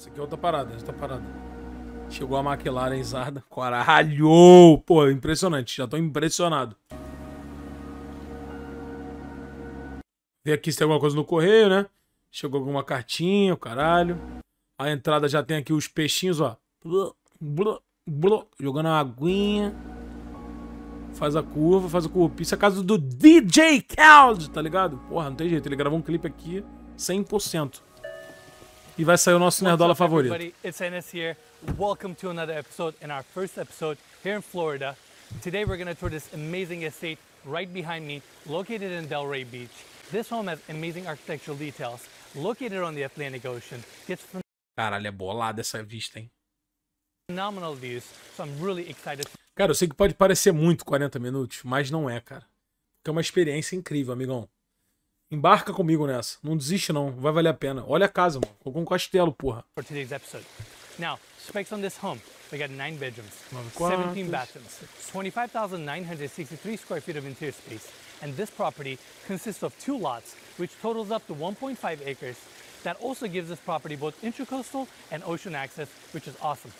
Isso aqui é outra parada, é outra parada. Chegou a McLaren Zarda. Caralho! Pô, impressionante. Já tô impressionado. Vê aqui se tem alguma coisa no correio, né? Chegou alguma cartinha, o caralho. A entrada já tem aqui os peixinhos, ó. Blu, blu, blu, jogando a aguinha. Faz a curva, faz a curva. Isso é caso do DJ Khaled, tá ligado? Porra, não tem jeito. Ele gravou um clipe aqui 100% e vai sair o nosso nerdola favorito. Everybody? It's Enes here. Welcome to another episode In our first episode here in Florida. Today we're going to tour this amazing estate right behind me, located in Delray Beach. This home has amazing architectural details, located on the Atlantic Ocean. Gets Caralho, é bolada essa vista, hein? Phenomenal views, so I'm really excited. Cara, eu sei que pode parecer muito 40 minutos, mas não é, cara. É uma experiência incrível, amigão. Embarca comigo nessa. Não desiste, não. Vai valer a pena. Olha a casa, mano. Ficou com um castelo, porra. For today's episode. Now, specs on this home. We got 9 bedrooms, 17 bathrooms, 25,963 square feet of interior space. And this property consists of two lots, which totals up to 1.5 acres. That also gives this property both intracoastal and ocean access, which is awesome.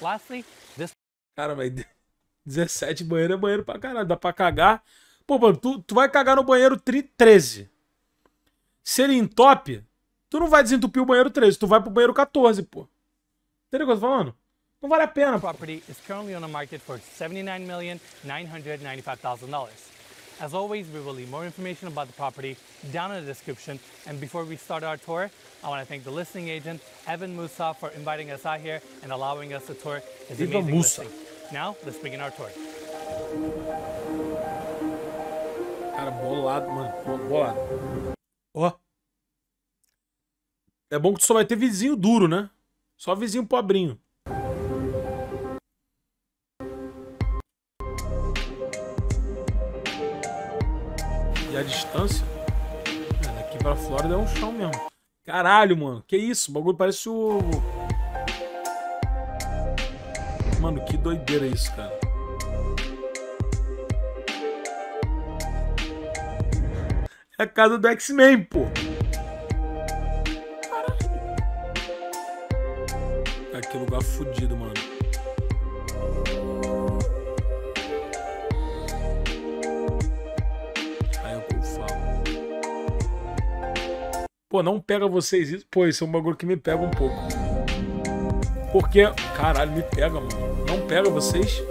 Lastly, this... Cara, velho, 17 banheiro é banheiro pra caralho. Dá pra cagar. Pô, mano, tu, tu vai cagar no banheiro 13. Se ele entope, tu não vai desentupir o banheiro 13, tu vai pro banheiro 14, pô. Entendeu o que eu tô falando? Não vale a pena. Property is currently on the market for $79,995,000. As always, we will leave more information about the property down in the description. And before we start our tour, I want to thank the listing agent, Evan Musa, for inviting us out here and allowing us to tour his Viva amazing Musa. listing. Now, let's begin our tour. Cara, bolado, mano. Bolado. Ó. É bom que tu só vai ter vizinho duro, né? Só vizinho pobrinho. E a distância? Cara, daqui pra Flórida é um chão mesmo. Caralho, mano. Que isso? O bagulho parece o... Mano, que doideira isso, cara. É a casa do X-Men, pô. Caralho. é lugar fodido, mano. Aí é eu falo. Pô, não pega vocês isso. Pô, isso é um bagulho que me pega um pouco. Porque, caralho, me pega, mano. Não pega vocês.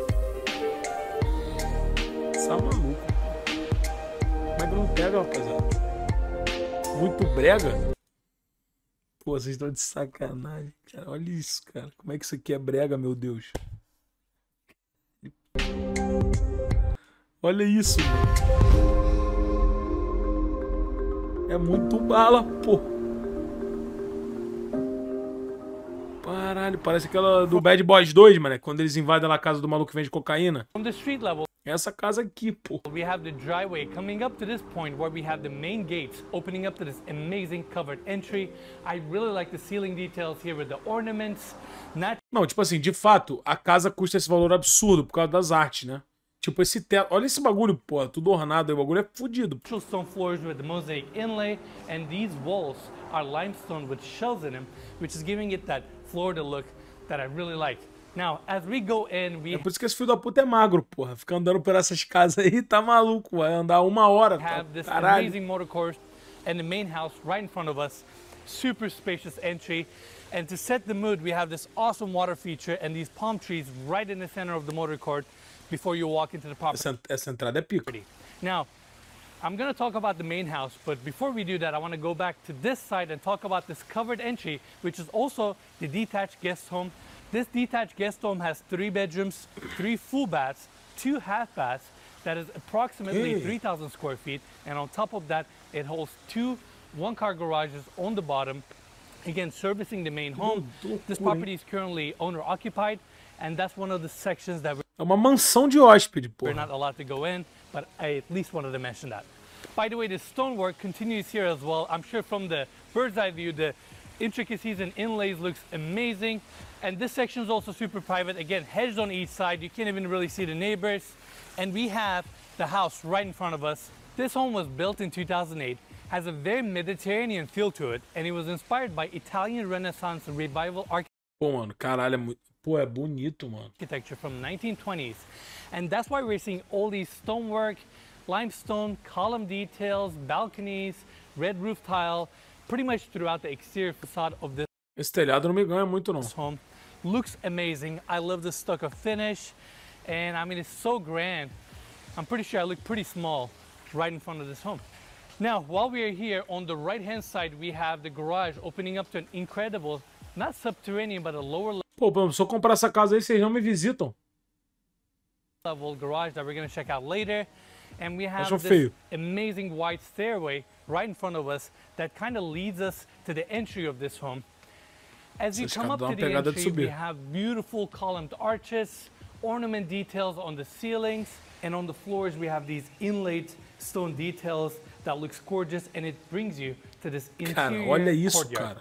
Tá maluco. Mas não pega, rapaziada muito brega. Pô, vocês estão de sacanagem, cara. Olha isso, cara. Como é que isso aqui é brega, meu Deus? Olha isso, É muito bala, pô. Caralho, parece aquela do Bad Boys 2, mano. Quando eles invadem lá a casa do maluco que vende cocaína. On the street level. É essa casa aqui, pô. We have the driveway coming up to this point where we have the main gates opening up to this amazing covered entry. I really like the ceiling details here with the ornaments. Not... Não, tipo assim, de fato, a casa custa esse valor absurdo por causa das artes, né? Tipo esse teto, olha esse bagulho, pô, é tudo ornado, o bagulho é fodido. Stone floors with mosaic inlay and these walls are limestone with shells in them, which is giving it that Florida look that I really like. Now, as we go in, we é por isso que esse filho da puta é magro, porra. Fica andando por essas casas aí, tá maluco. Vai andar uma hora, have this caralho. amazing motor and the main house right in front of us. Super spacious entry. And to set the mood, we have this awesome water feature and these palm trees right in the center of the motor court before you walk into the property. Essa, essa entrada é pico. Now, I'm going to talk about the main house, but before we do that, I want to go back to this side and talk about this covered entry, which is also the detached guest home this detached guest home has three bedrooms, three full baths, two half baths, that is approximately 3,000 square feet. And on top of that, it holds two one-car garages on the bottom, again, servicing the main home. This property is currently owner-occupied, and that's one of the sections that we're, uma mansão de hospede pô. we're not allowed to go in, but I at least wanted to mention that. By the way, the stonework continues here as well. I'm sure from the bird's eye view, the intricacies and inlays looks amazing. And this section is also super private. Again, hedged on each side. You can't even really see the neighbors. And we have the house right in front of us. This home was built in 2008, has a very Mediterranean feel to it, and it was inspired by Italian Renaissance revival architecture. Pô, mano, caralho, pô, é bonito, mano. Architecture from 1920s. And that's why we're seeing all these stonework, limestone, column details, balconies, red roof tile, pretty much throughout the exterior facade of this. Esse telhado não me ganha muito não. home looks amazing. I love the stucco finish, and I mean it's so grand. I'm pretty sure I look pretty small right in front of this home. Now, while we are here, on the right-hand side, we have the garage opening up to an incredible, not subterranean, but a lower level. Pô, se eu comprar essa casa aí, vocês não me visitam. Level garage that we're going to check out later. And we have this feio. amazing white stairway right in front of us that kind of leads us to the entry of this home. As you come up to the entry, we have beautiful columned arches, ornament details on the ceilings, and on the floors we have these inlaid stone details that looks gorgeous, and it brings you to this interior courtyard.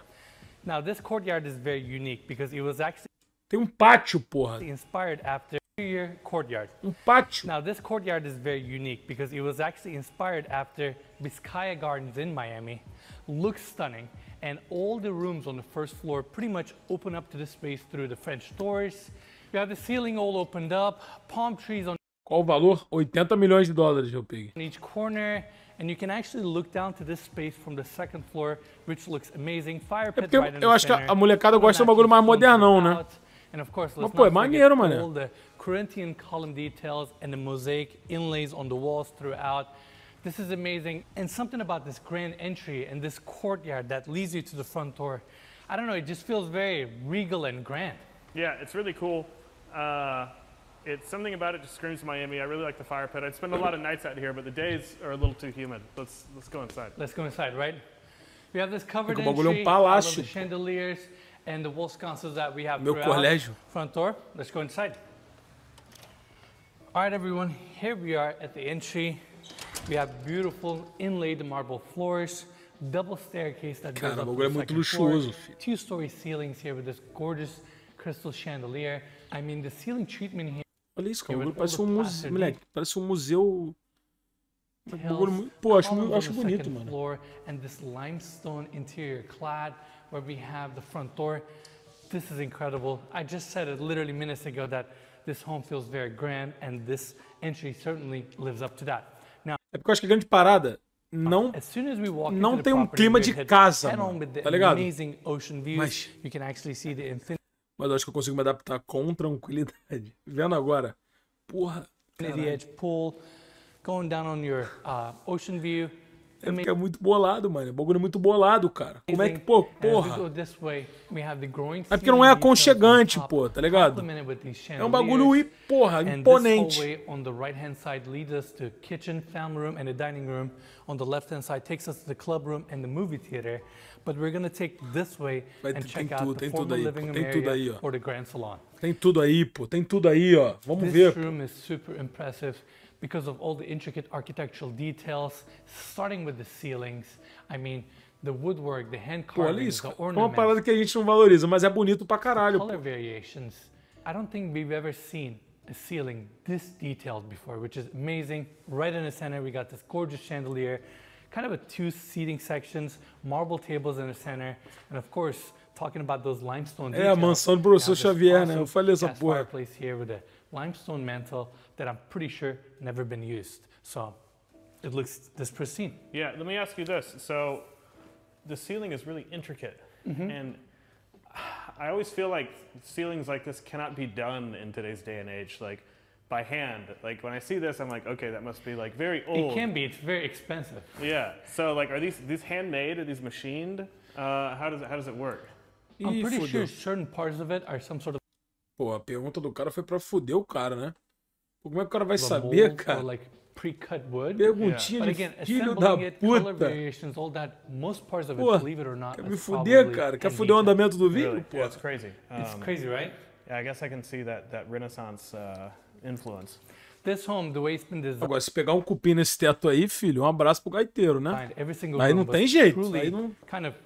Now this courtyard is very unique because it was actually Tem um pátio, porra. Inspired after your courtyard. Um pátio. Now this courtyard is very unique because it was actually inspired after Vizcaya Gardens in Miami, looks stunning, and all the rooms on the first floor pretty much open up to the space through the French doors. You have the ceiling all opened up, palm trees on Qual o valor? 80 milhões de dólares, eu peguei. In each corner, and you can actually look down to this space from the second floor, which looks amazing. Fire pit é porque right eu, eu acho center. que a molecada gosta de um bagulho mais modernão, né? And of course, Mas, pô, é maneiro, mano. All the Corinthian column details and the mosaic inlays on the walls throughout. This is amazing. And something about this grand entry and this courtyard that leads you to the front door. I don't know, it just feels very regal and grand. Yeah, it's really cool. Uh, it's something about it just screams Miami. I really like the fire pit. I'd spend a lot of nights out here, but the days are a little too humid. Let's let's go inside. Let's go inside, right? We have this covered entry, all the chandeliers and the wall sconces that we have Meu colégio. front door. Let's go inside. All right, everyone, here we are at the entry. We have beautiful inlaid marble floors, double staircase that Cara, goes up to the luxuoso, floor. Two-story ceilings here with this gorgeous crystal chandelier. I mean, the ceiling treatment here. Olha isso, cara. O parece um museu. Moleque, parece um museu. Um pô, acho, acho bonito, mano. Floor, and this limestone interior clad, where we have the front door. This is incredible. I just said it literally minutes ago that this home feels very grand, and this entry certainly lives up to that. É porque eu acho que a grande parada não, não tem um clima de casa, tá ligado? Mas, mas eu acho que eu consigo me adaptar com tranquilidade. Vendo agora, porra, caralho. Ele é muito bolado, mano. O bagulho é muito bolado, cara. Como é que, pô, porra. É porque não é aconchegante, pô, tá ligado? É um bagulho, e, porra, imponente. on the right-hand side leads us to kitchen, family room and dining room. On the left-hand side takes us to the club room and the movie theater. But we're gonna take this way and check out the living room area or the grand salon. Tem tudo aí, pô. Tem tudo aí, ó. Vamos ver. This room is super impressive because of all the intricate architectural details, starting with the ceilings. I mean, the woodwork, the hand carvings, Pô, olha é Uma parada que a gente não valoriza, mas é bonito pra caralho. Color variations. I don't think we've ever seen a ceiling this detailed before, which is amazing. Right in the center, we got this gorgeous chandelier, kind of a two seating sections, marble tables in the center, and of course, talking about those limestone details. É, a mansão do professor Xavier, né? Eu falei essa porra. Fireplace here with limestone mantle that I'm pretty sure never been used. So it looks this pristine. Yeah, let me ask you this. So the ceiling is really intricate mm -hmm. and I always feel like ceilings like this cannot be done in today's day and age. Like by hand. Like when I see this, I'm like, okay, that must be like very old. It can be. It's very expensive. Yeah. So like, are these these handmade? Are these machined? Uh, how does it how does it work? I'm pretty sure certain parts of it are some sort of Pô, a pergunta do cara foi pra fuder o cara, né? Pô, como é que o cara vai saber, cara? Like pre-cut wood. Perguntinha yeah. de again, filho da puta. pô, quer me fuder, cara? Quer fuder o andamento do vídeo, really? pô? Yeah, it's crazy. Um, it's crazy, right? Yeah, I guess I can see that, that Renaissance uh, influence. This home, the way it's been designed, Agora, se pegar um cupim nesse teto aí, filho, um abraço pro gaiteiro, né? Aí não tem jeito. Aí não,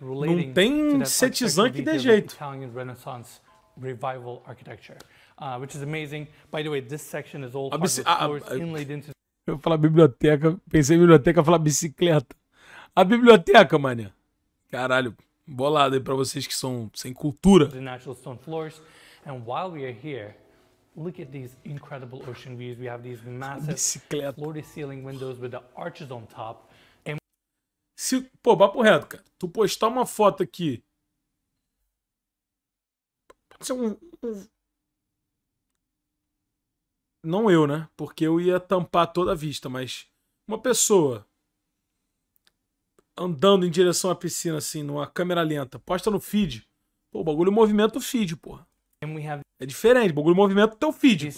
não tem cetizan que dê jeito. Italian Renaissance revival architecture, uh, which is amazing. By the way, this section is all part of inlaid into. Eu falar biblioteca, pensei em biblioteca, falar bicicleta. A biblioteca, mané. Caralho, bolado aí para vocês que são sem cultura. The natural stone floors, and while we are here, look at these incredible ocean views. We have these massive floor-to-ceiling windows with the arches on top. And... Se, pô, papo reto, cara. Tu postar uma foto aqui não eu, né? Porque eu ia tampar toda a vista, mas uma pessoa andando em direção à piscina, assim, numa câmera lenta, posta no feed. Pô, o bagulho movimenta o feed, porra. É diferente, o bagulho movimenta o teu feed.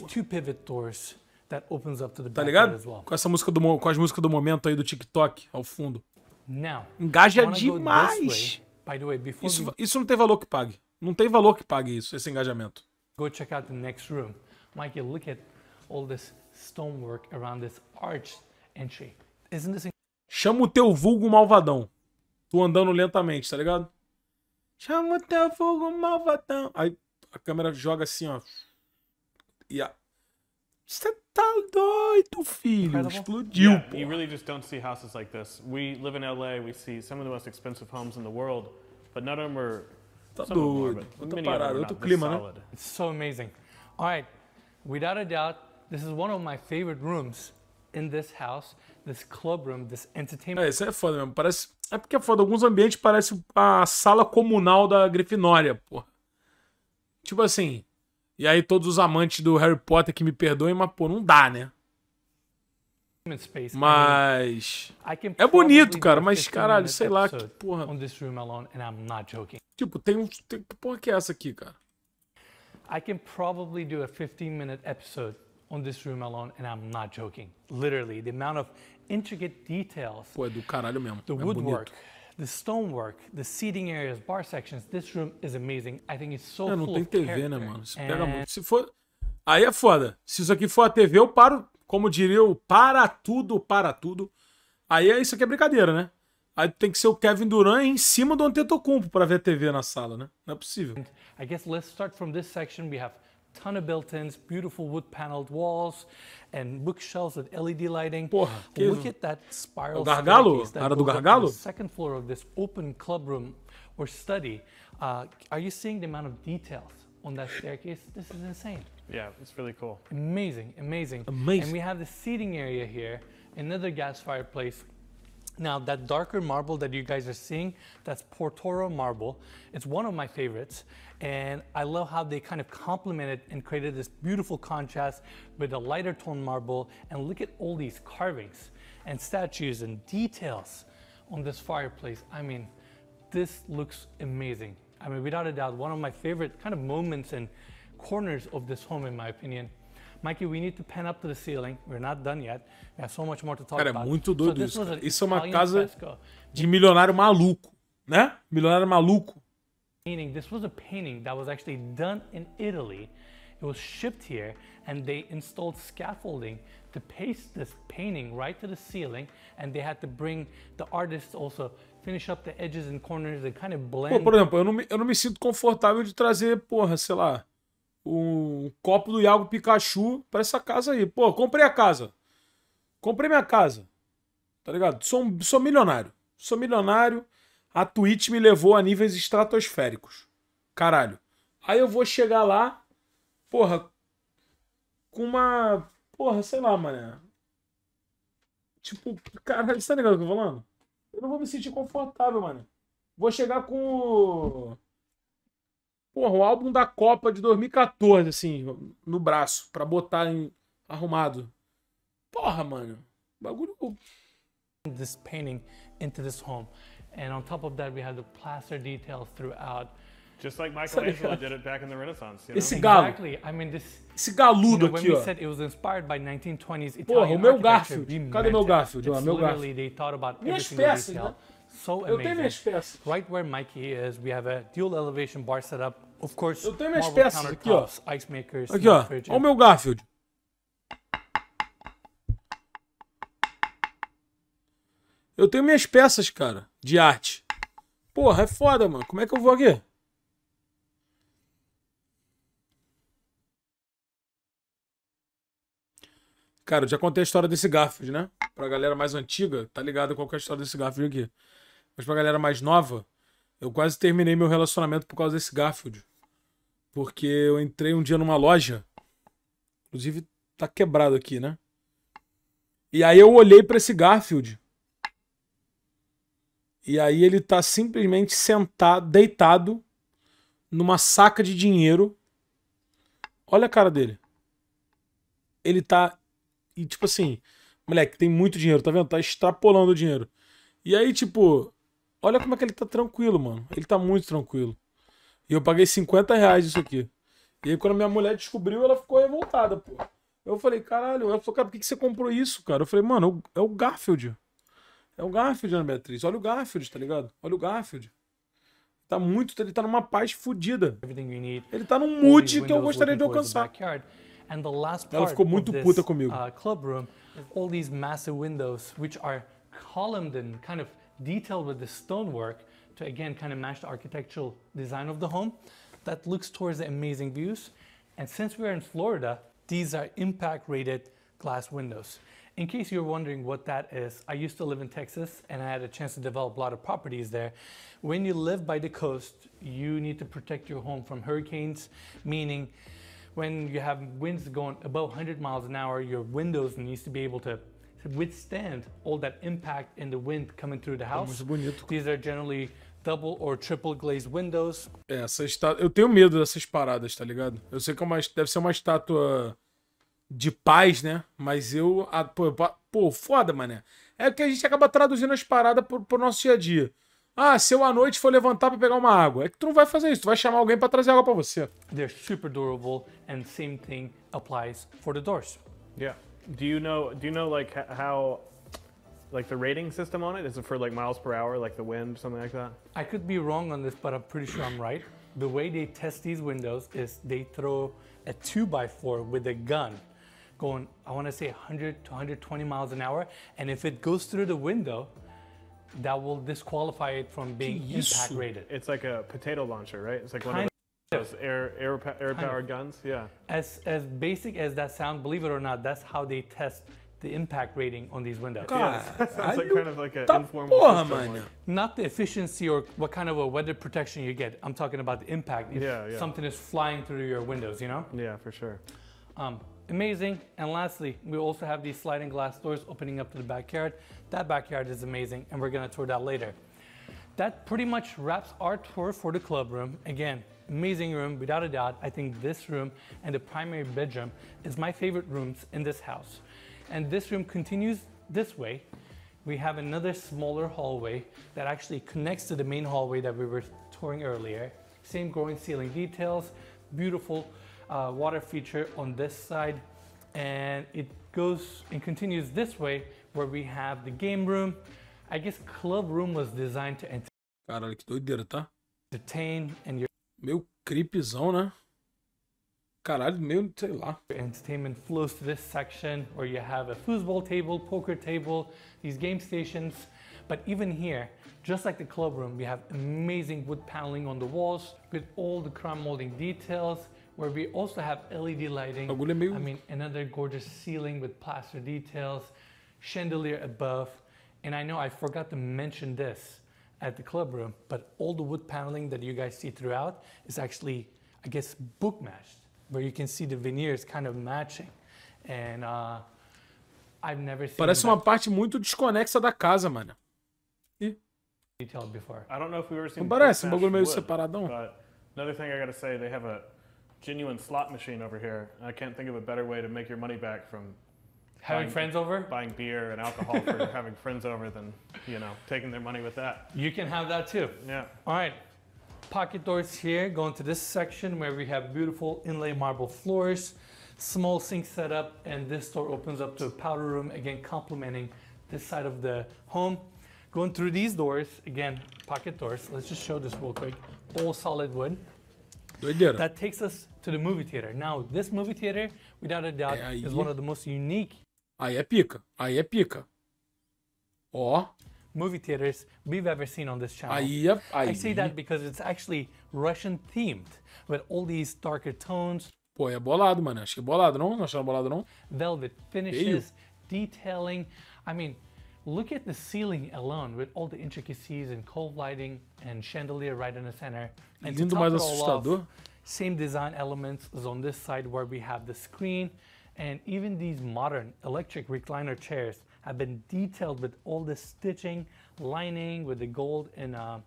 tá ligado? Well. Com essa música do com as músicas do momento aí do TikTok ao fundo. Now, Engaja demais. Way, way, isso, isso não tem valor que pague. Não tem valor que pague isso, esse engajamento. Go check out the next room. look at all this stonework around this arch entry. Isn't this Chama o teu vulgo malvadão. Tu andando lentamente, tá ligado? Chama o teu vulgo malvadão. Aí a câmera joga assim, ó. E a... Você tá doido, filho. Explodiu, yeah, pô. You really just don't see houses like this. We live in LA, we see some of the most expensive homes in the world, but none of them are Tá Some doido. Outra parada, outro clima, né? It's so amazing. All right, without a doubt, this is one of my favorite rooms in this house, this club room, this entertainment. É, isso é foda mesmo. Parece, é porque é foda, alguns ambientes parece a sala comunal da Grifinória, pô. Tipo assim, e aí todos os amantes do Harry Potter que me perdoem, mas pô, não dá, né? Mas. É bonito, cara, mas caralho, sei lá, que porra. Tipo, tem um. Tem, que porra que é essa aqui, cara? I can probably do a 15 minute episode on this room alone, and I'm not joking. Literally, the amount of intricate details. Pô, é do caralho mesmo. The é woodwork, bonito. the stonework, the seating areas, bar sections. This room is amazing. I think it's so é, não tem TV, né, mano? Se, and... pega muito. se for. Aí é foda. Se isso aqui for a TV, eu paro como diria o para tudo, para tudo. Aí é isso aqui é brincadeira, né? Aí tem que ser o Kevin Durant em cima do Antetokounmpo para ver TV na sala, né? Não é possível. I guess let's start from this section. We have ton of built-ins, beautiful wood-paneled walls, and bookshelves with LED lighting. Porra, que... Look at that spiral o gargalo? a área do gargalo? the second floor of this open club room or study. Uh, are you seeing the amount of details? on that staircase. This is insane. Yeah, it's really cool. Amazing, amazing. Amazing. And we have the seating area here, another gas fireplace. Now that darker marble that you guys are seeing, that's Portoro marble. It's one of my favorites. And I love how they kind of complemented and created this beautiful contrast with a lighter tone marble. And look at all these carvings and statues and details on this fireplace. I mean, this looks amazing. I mean, without a doubt, one of my favorite kind of moments and corners of this home, in my opinion. Mikey, we need to pan up to the ceiling. We're not done yet. We have so much more to talk cara, about. muito doido so isso. Cara. Isso é uma casa fresco. de milionário maluco, né? Milionário maluco. Meaning, This was a painting that was actually done in Italy. It was shipped here, and they installed scaffolding to paste this painting right to the ceiling. And they had to bring the artists also finish up the edges and corners and kind of blend. Pô, por exemplo, eu não, me, eu não me sinto confortável de trazer, porra, sei lá, um copo do Iago Pikachu para essa casa aí. Pô, comprei a casa. Comprei minha casa. Tá ligado? Sou, sou milionário. Sou milionário. A Twitch me levou a níveis estratosféricos. Caralho. Aí eu vou chegar lá, porra, com uma. Porra, sei lá, mané. Tipo, caralho, você tá ligado o que eu tô falando? Eu não vou me sentir confortável, mano. Vou chegar com. Porra, o álbum da Copa de 2014, assim, no braço, pra botar em... arrumado. Porra, mano. Bagulho. This painting into this home. And on top of that, we had the plaster detail throughout. Just like Michelangelo did it back in the Renaissance. You know? Esse galo. Exactly. I mean, this, Esse galudo you know, aqui, ó. Said it was by 1920s Porra, o meu Garfield. Cadê meu Garfield? meu Garfield. minhas peças, né? So Eu tenho minhas peças. Right where Mikey is, we have a dual elevation bar setup. Of course, Eu tenho minhas peças aqui, ó. Ice makers, aqui, ó. Olha o meu Garfield. Eu tenho minhas peças, cara, de arte. Porra, é foda, mano. Como é que eu vou aqui? Cara, eu já contei a história desse Garfield, né? Pra galera mais antiga, tá ligado qual é a história desse Garfield aqui. Mas pra galera mais nova, eu quase terminei meu relacionamento por causa desse Garfield. Porque eu entrei um dia numa loja, inclusive tá quebrado aqui, né? E aí eu olhei para esse Garfield. E aí ele tá simplesmente sentado, deitado numa saca de dinheiro. Olha a cara dele. Ele tá e, tipo assim, moleque, tem muito dinheiro, tá vendo? Tá extrapolando o dinheiro. E aí, tipo, olha como é que ele tá tranquilo, mano. Ele tá muito tranquilo. E eu paguei 50 reais isso aqui. E aí, quando minha mulher descobriu, ela ficou revoltada, pô. Eu falei, caralho, ela falou, cara, por que, que você comprou isso, cara? Eu falei, mano, é o Garfield. É o Garfield, Ana Beatriz. Olha o Garfield, tá ligado? Olha o Garfield. Tá muito, ele tá numa paz fodida. Ele tá num mood que eu gostaria de alcançar. And the last Ela ficou muito this, puta comigo. Uh, club room all these massive windows which are columned and kind of detailed with the stonework to again kind of match the architectural design of the home that looks towards the amazing views. And since we're in Florida, these are impact rated glass windows. In case you're wondering what that is, I used to live in Texas and I had a chance to develop a lot of properties there. When you live by the coast, you need to protect your home from hurricanes, meaning when you have winds going above 100 miles an hour, your windows needs to be able to withstand all that impact in the wind coming through the house. É bonito. These are generally double or triple glazed windows. É, essa está, Eu tenho medo dessas paradas, tá ligado? Eu sei que é uma... deve ser uma estátua de paz, né? Mas eu... pô, pô, foda, mané. É que a gente acaba traduzindo as paradas pro, pro nosso dia a dia. Ah, se eu à noite for levantar para pegar uma água, é que tu não vai fazer isso, tu vai chamar alguém para trazer água para você. They're super durable and same thing applies for the doors. Yeah. Do you know do you know like how like the rating system on it? Is it for like miles per hour, like the wind, something like that? I could be wrong on this, but I'm pretty sure I'm right. The way they test these windows is they throw a two by four with a gun going, I want to say 100 to 120 miles an hour. And if it goes through the window, that will disqualify it from being impact rated. It's like a potato launcher, right? It's like kind one of those air, air, air powered guns. Yeah. As as basic as that sound, believe it or not, that's how they test the impact rating on these windows. God, yeah, like kind of like an informal system. Not the efficiency or what kind of a weather protection you get. I'm talking about the impact. If yeah, yeah. something is flying through your windows, you know? Yeah, for sure. Um, amazing. And lastly, we also have these sliding glass doors opening up to the backyard. That backyard is amazing and we're gonna tour that later. That pretty much wraps our tour for the club room. Again, amazing room, without a doubt. I think this room and the primary bedroom is my favorite rooms in this house. And this room continues this way. We have another smaller hallway that actually connects to the main hallway that we were touring earlier. Same growing ceiling details, beautiful uh, water feature on this side. And it goes and continues this way where we have the game room. I guess club room was designed to entertain. Caralho, que doideira, tá? Entertain and your Meu creepzão, né? Caralho, meio, sei lá. Entertainment flows to this section where you have a foosball table, poker table, these game stations. But even here, just like the club room, we have amazing wood paneling on the walls with all the crown molding details where we also have LED lighting. I mean, another gorgeous ceiling with plaster details chandelier above. And I know I forgot to mention this at the club room, but all the wood paneling that you guys see throughout is actually, I guess, book matched, where you can see the veneers kind of matching. And uh, I've never seen Parece uma parte muito desconexa da casa, mano. before. I don't know if we've ever seen parece, um bagulho meio wood, separadão. But another thing I gotta say, they have a genuine slot machine over here. I can't think of a better way to make your money back from having friends over buying beer and alcohol for having friends over than you know taking their money with that you can have that too yeah all right pocket doors here going to this section where we have beautiful inlay marble floors small sink setup and this door opens up to a powder room again complementing this side of the home going through these doors again pocket doors let's just show this real quick all solid wood that takes us to the movie theater. Now, this movie theater, without a doubt, is one of the most unique Aí é pica, aí é pica. Ó. Movie theaters we've ever seen on this channel. Aí aí. I say that because it's actually Russian themed, with all these darker tones. Pô, é bolado, mano. Acho que é bolado, não? Não acharam bolado, não? Velvet finishes, Veio. detailing. I mean, look at the ceiling alone with all the intricacies and cold lighting and chandelier right in the center. And Lindo, mais assustador. Off, same design elements is on this side where we have the screen And even these modern electric recliner chairs have been detailed with all the stitching, lining, with the gold and uh,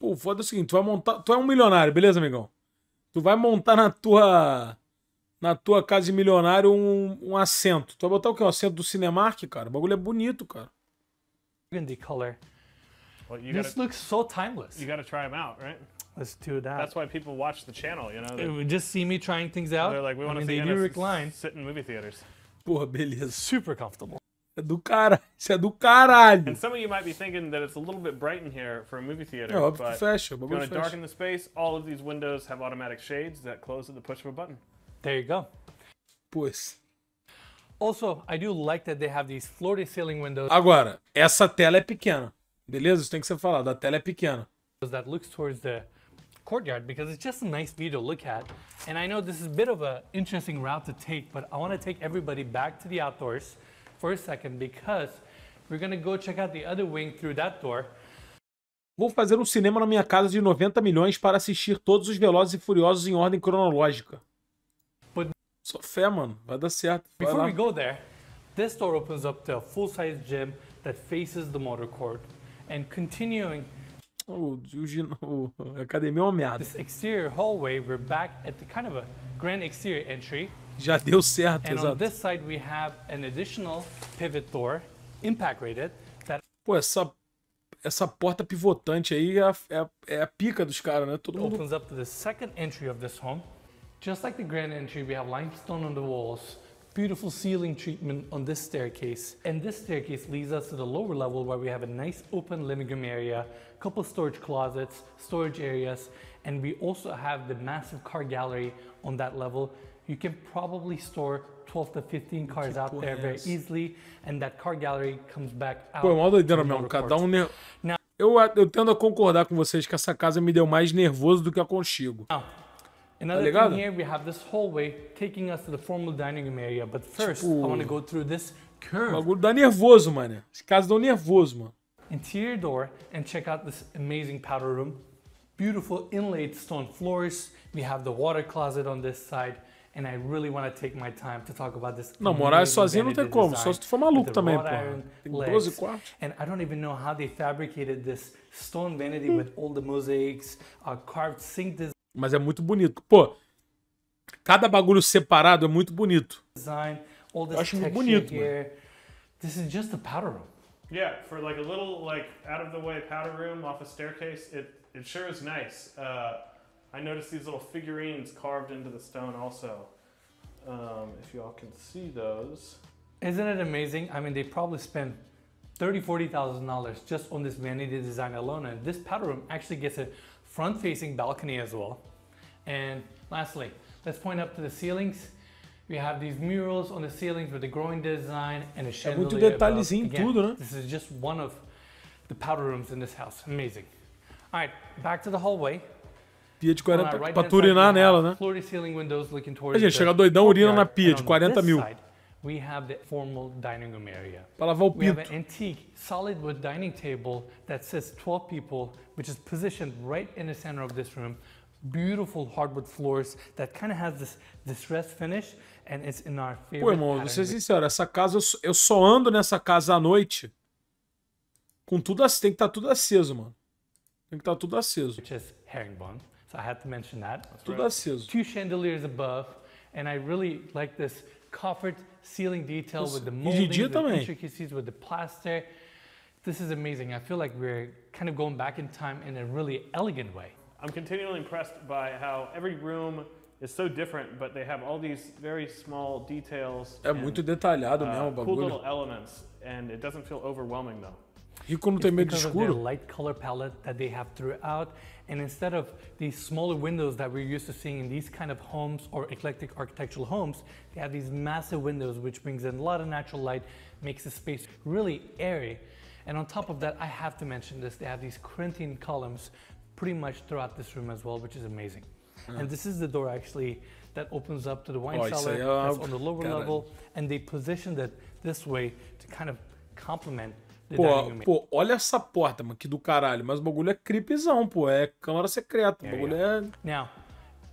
Pô, foda é o seguinte, tu vai montar, tu é um milionário, beleza, amigão? Tu vai montar na tua na tua casa de milionário um, um assento. Tu vai botar o quê? Um assento do Cinemark, cara? O bagulho é bonito, cara. Burgundy color. Well, you This looks so timeless. You gotta try them out, right? Let's do that. That's why people watch the channel, you know. They, just see me trying things out. They're like, we want I mean, to see they do recline. sit in movie theaters. Billy beleza. Super comfortable. É do caralho. Isso é do caralho. And some of you might be thinking that it's a little bit bright in here for a movie theater. Yeah, but fecha, if you want to darken the space, all of these windows have automatic shades that close at the push of a button. There you go. Pois. Also, I do like that they have these floor to ceiling windows. Agora, essa tela é pequena. Beleza? Isso tem que ser falado. A tela é pequena. That looks towards the courtyard because it's just a nice view to look at. And I know this is a bit of an interesting route to take, but I want to take everybody back to the outdoors for a second because we're going to go check out the other wing through that door. Vou fazer um cinema na minha casa de 90 milhões para assistir todos os Velozes e Furiosos em ordem cronológica. But Só fé, mano. Vai dar certo. Vai before lá. we go there, this door opens up to a full-size gym that faces the motor court. And continuing o, o, o Academia é uma exterior hallway, we're back at the kind of a grand exterior entry. Já deu certo, And exato. on this side we have an additional pivot door, impact rated. That... Pô, essa essa porta pivotante aí é a, é a, é a pica dos caras, né? Todo mundo... Opens up to the second entry of this home. Just like the grand entry, we have limestone on the walls, beautiful ceiling treatment on this staircase. And this staircase leads us to the lower level where we have a nice open living room area couple storage closets, storage areas, and we also have the massive car gallery on that level. You can probably store 12 to 15 cars que out there é very essa? easily, and that car gallery comes back out. É cada um. Ne... Né? Eu, eu tendo a concordar com vocês que essa casa me deu mais nervoso do que a contigo. Another tá thing here, we have this hallway taking us to the formal dining area. But first, tipo... I want to go through this curve. O bagulho dá nervoso, mano. Esse caso dá um nervoso, mano. interior door and check out this amazing powder room. Beautiful inlaid stone floors. We have the water closet on this side. And I really want to take my time to talk about this. Não, morar sozinho não tem como, só se tu for maluco também, pô. Tem 12 quartos. And I don't even know how they fabricated this stone vanity with all the mosaics, carved sink design. Mas é muito bonito. Pô, cada bagulho separado é muito bonito. Design, all this Eu acho muito bonito, here. Mano. This is just a powder room. Yeah, for like a little like out of the way powder room off a staircase, it it sure is nice. Uh, I noticed these little figurines carved into the stone also. Um, if y'all can see those. Isn't it amazing? I mean, they probably spent thirty, forty thousand dollars just on this vanity design alone, and this powder room actually gets a front-facing balcony as well. And lastly, let's point up to the ceilings. We have these murals on the ceilings with the growing design and a chandelier. É muito detalhezinho em tudo, né? This is just one of the powder rooms in this house. Amazing. All right, back to the hallway. Pia de 40 right urinar nela, né? A gente chega doidão, urina na pia de 40 mil. Side, we have the formal dining room area. lavar o pinto. We have an antique solid wood dining table that sits 12 people, which is positioned right in the center of this room. Beautiful hardwood floors that kind of has this distressed finish and it's in our favorite Pô, irmão, vou ser sincero, essa casa, eu só ando nessa casa à noite com tudo aceso, tem que estar tá tudo aceso, mano. Tem que estar tá tudo aceso. Which is herringbone. So I had to mention that. Tudo aceso. Two chandeliers above, and I really like this coffered ceiling detail Isso. with the molding, the também. intricacies with the plaster. This is amazing. I feel like we're kind of going back in time in a really elegant way. I'm continually impressed by how every room is so different, but they have all these very small details. É and, muito detalhado uh, mesmo bagulho. Cool little elements, and it doesn't feel overwhelming though. Rico não tem medo escuro. light color palette that they have throughout, and instead of these smaller windows that we're used to seeing in these kind of homes or eclectic architectural homes, they have these massive windows which brings in a lot of natural light, makes the space really airy. And on top of that, I have to mention this, they have these Corinthian columns pretty much throughout this room as well, which is amazing. Yeah. And this is the door actually that opens up to the wine oh, cellar that's oh, on the lower level. It. And they positioned it this way to kind of complement Pô, pô, olha essa porta, mano, que do caralho. Mas o bagulho é creepzão, pô. É câmara secreta. bagulho é. Now,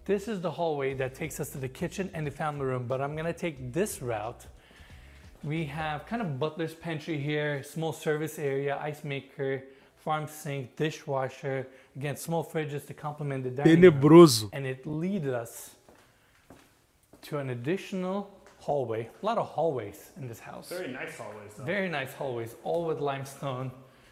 this is the hallway that takes us to the kitchen and the family room, but I'm gonna take this route. We have kind of butler's pantry here, small service area, ice maker, farm sink, dishwasher, tenebroso. To an additional hallway, a lot of hallways in this house. Very nice hallways. Though. Very nice hallways, all with limestone.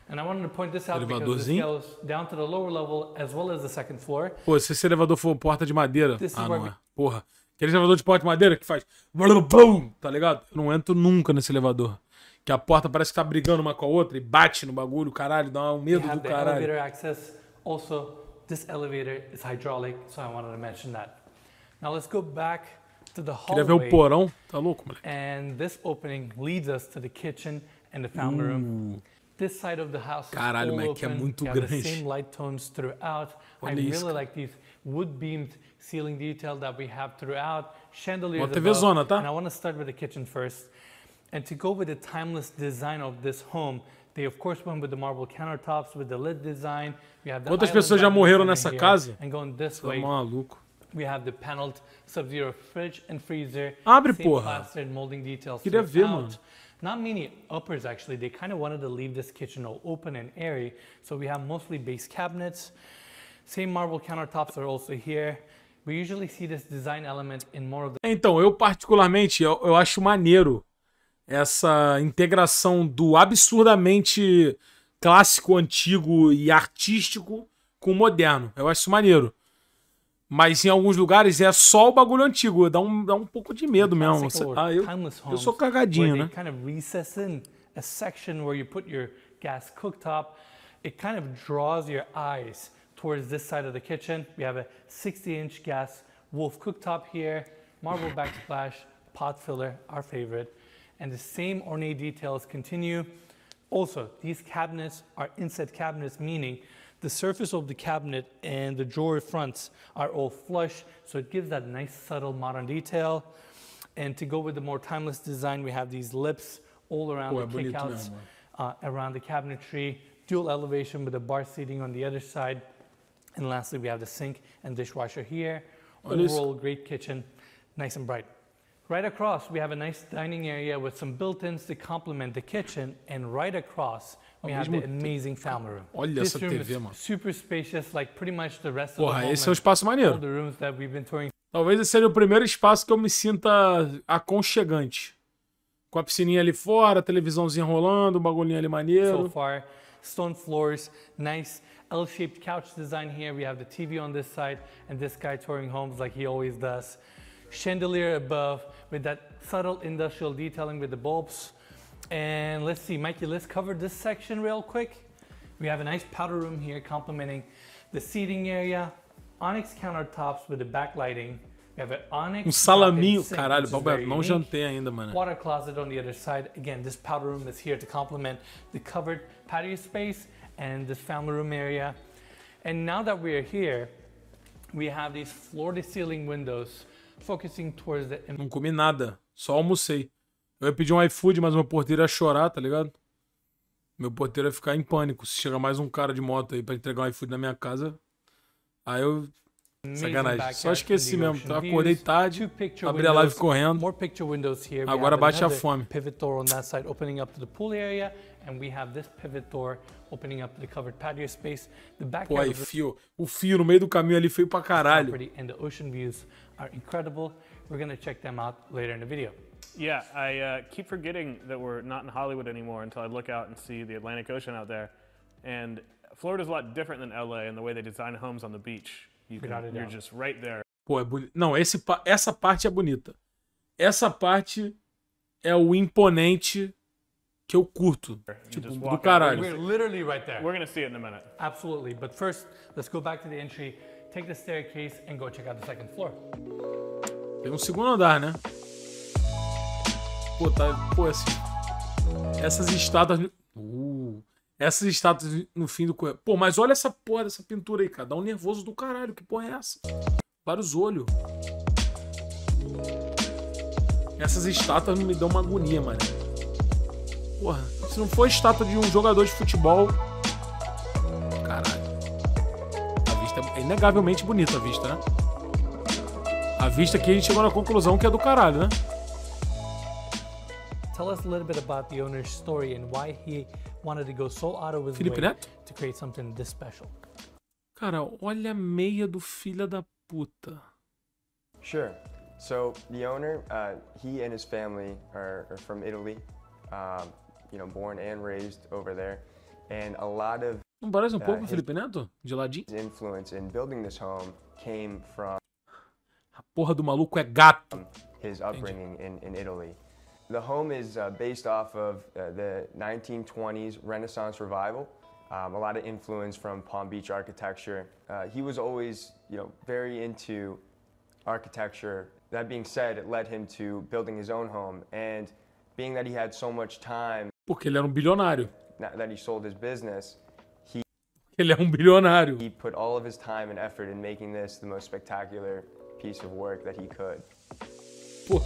And I wanted to point this out because it goes down to the lower level as well as the second floor. Pô, se esse elevador for porta de madeira. This ah, não é. Porra. Aquele elevador de porta de madeira que faz. Blum, tá ligado? Eu não entro nunca nesse elevador. Que a porta parece que tá brigando uma com a outra e bate no bagulho, caralho, dá um medo do caralho. Also, this elevator is hydraulic, so I wanted to mention that. Now let's go back to the hallway. ver o porão, tá louco, And this opening leads us to the kitchen and the family uh. room. This side of the house Caralho, is all open. É the same light tones throughout. Olha I isso, really like these wood beamed ceiling detail that we have throughout. Chandeliers TV above. Zona, tá? And I want to start with the kitchen first. And to go with the timeless design of this home, Quantas pessoas já morreram nessa casa? Você é maluco. We have the paneled Sub-Zero fridge and freezer. Abre, porra. Molding details Queria ver, mano. Not many uppers actually. They kind of wanted to leave this kitchen all open and airy, so we have mostly base cabinets. Same marble countertops are also here. We usually see this design element in more of the Então, eu particularmente eu, eu acho maneiro essa integração do absurdamente clássico, antigo e artístico com o moderno. Eu acho isso maneiro. Mas em alguns lugares é só o bagulho antigo. Dá um, dá um pouco de medo mesmo. Ah, eu, eu sou cagadinho, né? Kind of in a section where you put your gas cooktop. It kind of draws your eyes towards this side of the kitchen. We have a 60-inch gas Wolf cooktop here, marble backsplash, pot filler, our favorite. and the same ornate details continue. Also, these cabinets are inset cabinets, meaning the surface of the cabinet and the drawer fronts are all flush, so it gives that nice subtle modern detail. And to go with the more timeless design, we have these lips all around oh, the kickouts, uh, around the cabinetry, dual elevation with the bar seating on the other side. And lastly, we have the sink and dishwasher here. Overall, great kitchen, nice and bright. Right across, we have a nice dining area with some built-ins to complement the kitchen, and right across, we have the amazing family room. Olha This essa room TV, is mano. super spacious, like pretty much the rest of the Porra, home é um and all the rooms that we've been touring Talvez esse seja o primeiro espaço que eu me sinta aconchegante. Com a piscininha ali fora, a televisãozinha rolando, um bagulhinho ali maneiro. so far. Stone floors, nice L-shaped couch design here. We have the TV on this side, and this guy touring homes like he always does. Chandelier above, with that subtle industrial detailing with the bulbs. And let's see, Mikey, let's cover this section real quick. We have a nice powder room here complementing the seating area, onyx countertops with the backlighting. We have an onyx. Um salaminho, caralho, Balberto, não jantei ainda, mano. Water closet on the other side. Again, this powder room is here to complement the covered patio space and this family room area. And now that we are here, we have these floor to ceiling windows Não comi nada, só almocei. Eu ia pedir um iFood, mas meu porteiro ia chorar, tá ligado? Meu porteiro ia ficar em pânico. Se chega mais um cara de moto aí pra entregar um iFood na minha casa, aí eu. Sacanagem. Só esqueci mesmo. Então, acordei tarde, abri a live correndo. Agora bate a fome. Pô, aí, fio. O fio no meio do caminho ali feio pra caralho. are incredible. We're gonna check them out later in the video. Yeah, I uh, keep forgetting that we're not in Hollywood anymore until I look out and see the Atlantic Ocean out there. And Florida's a lot different than LA in the way they design homes on the beach. You can, you're down. just right there. Pô, é bonito. não, esse, essa parte é bonita. Essa parte é o imponente que eu curto. Tipo, do caralho. We're literally right there. We're gonna see it in a minute. Absolutely, but first, let's go back to the entry, take the staircase and go check out the second floor. Tem um segundo andar, né? Pô, tá, pô, é assim. Essas estátuas uh, essas estátuas no fim do corredor. Pô, mas olha essa porra dessa pintura aí, cara. Dá um nervoso do caralho. Que porra é essa? Vários olhos. Essas estátuas me dão uma agonia, mano. Porra, se não for estátua de um jogador de futebol. Caralho. A vista é inegavelmente bonita, a vista, né? A vista aqui a gente chegou na conclusão que é do caralho, né? Tell us a little bit about the owner's story and why he wanted to go so out of his Felipe way Neto? to create something this special. Cara, olha a meia do filho da puta. Sure. So the owner, uh, he and his family are, are from Italy. you know, born and raised over there. And a lot of parece uh, um filipinato, His influence in building this home came from A porra do maluco é gato. His upbringing in, in Italy. The home is uh, based off of uh, the 1920s Renaissance revival. Um, a lot of influence from Palm Beach architecture. Uh, he was always, you know, very into architecture. That being said, it led him to building his own home. And being that he had so much time Porque ele era um bilionário. That he sold his business, he... Ele é um bilionário. He put all of his time and effort in making this the most spectacular piece of work that he could. Pô,